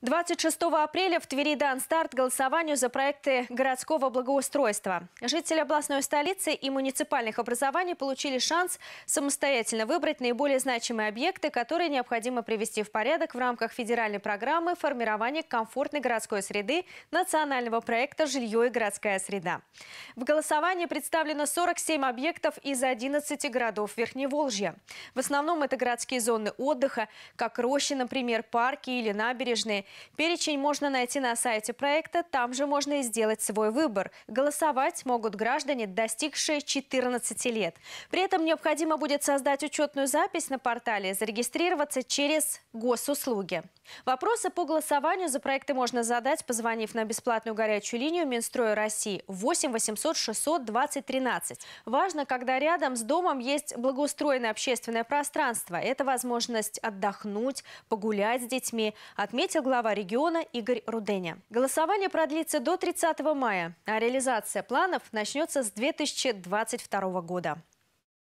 26 апреля в Твери дан старт голосованию за проекты городского благоустройства. Жители областной столицы и муниципальных образований получили шанс самостоятельно выбрать наиболее значимые объекты, которые необходимо привести в порядок в рамках федеральной программы формирования комфортной городской среды национального проекта «Жилье и городская среда». В голосовании представлено 47 объектов из 11 городов Верхневолжья. В основном это городские зоны отдыха, как рощи, например, парки или набережные, Перечень можно найти на сайте проекта, там же можно и сделать свой выбор. Голосовать могут граждане, достигшие 14 лет. При этом необходимо будет создать учетную запись на портале и зарегистрироваться через госуслуги. Вопросы по голосованию за проекты можно задать, позвонив на бесплатную горячую линию Минстроя России 8 800 600 20 Важно, когда рядом с домом есть благоустроенное общественное пространство. Это возможность отдохнуть, погулять с детьми, отметил глава глава региона Игорь Руденя. Голосование продлится до 30 мая, а реализация планов начнется с 2022 года.